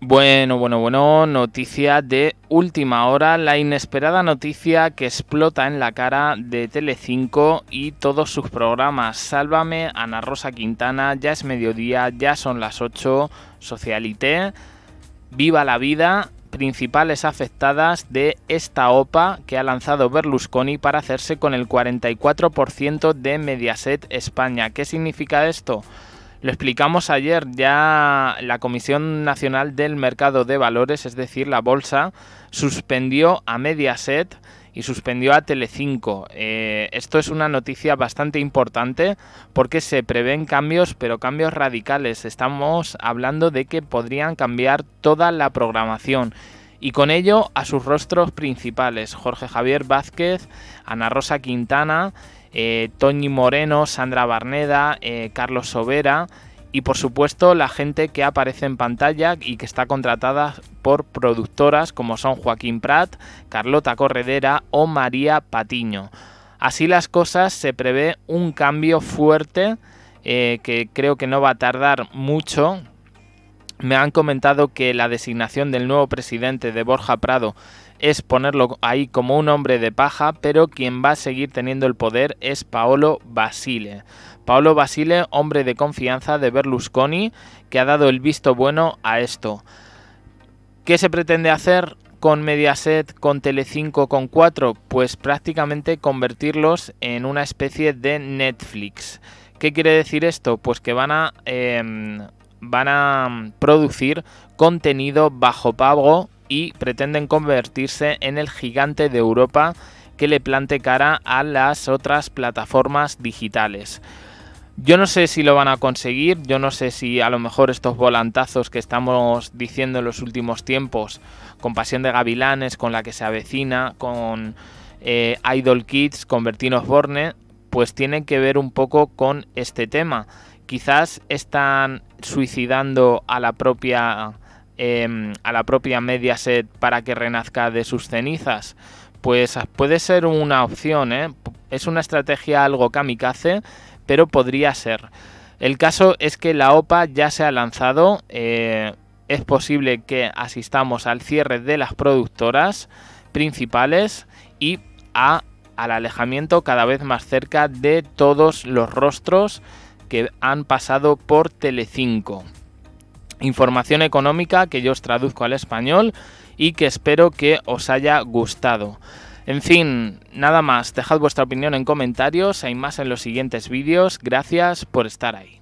Bueno, bueno, bueno, noticia de última hora, la inesperada noticia que explota en la cara de Telecinco y todos sus programas. Sálvame, Ana Rosa Quintana, ya es mediodía, ya son las 8, Socialité, Viva la Vida, principales afectadas de esta OPA que ha lanzado Berlusconi para hacerse con el 44% de Mediaset España. ¿Qué significa esto? Lo explicamos ayer, ya la Comisión Nacional del Mercado de Valores, es decir, la Bolsa, suspendió a Mediaset y suspendió a Telecinco. Eh, esto es una noticia bastante importante porque se prevén cambios, pero cambios radicales. Estamos hablando de que podrían cambiar toda la programación y con ello a sus rostros principales, Jorge Javier Vázquez, Ana Rosa Quintana Tony eh, Toñi Moreno, Sandra Barneda, eh, Carlos Sobera y por supuesto la gente que aparece en pantalla y que está contratada por productoras como son Joaquín Prat, Carlota Corredera o María Patiño. Así las cosas se prevé un cambio fuerte eh, que creo que no va a tardar mucho me han comentado que la designación del nuevo presidente de Borja Prado es ponerlo ahí como un hombre de paja, pero quien va a seguir teniendo el poder es Paolo Basile. Paolo Basile, hombre de confianza de Berlusconi, que ha dado el visto bueno a esto. ¿Qué se pretende hacer? con Mediaset, con Telecinco, con 4, pues prácticamente convertirlos en una especie de Netflix. ¿Qué quiere decir esto? Pues que van a em, van a mm, producir contenido bajo pago y pretenden convertirse en el gigante de Europa que le plante cara a las otras plataformas digitales. Yo no sé si lo van a conseguir, yo no sé si a lo mejor estos volantazos que estamos diciendo en los últimos tiempos, con Pasión de Gavilanes, con la que se avecina, con eh, Idol Kids, con Bertino Borne, pues tienen que ver un poco con este tema quizás están suicidando a la propia em, a la propia Mediaset para que renazca de sus cenizas. Pues ah, puede ser una opción, ¿eh? es una estrategia algo kamikaze, pero podría ser. El caso es que la OPA ya se ha lanzado, eh, es posible que asistamos al cierre de las productoras principales y al alejamiento cada vez más cerca de todos los rostros que han pasado por Telecinco. Información económica que yo os traduzco al español y que espero que os haya gustado. En fin, nada más, dejad vuestra opinión en comentarios, hay más en los siguientes vídeos, gracias por estar ahí.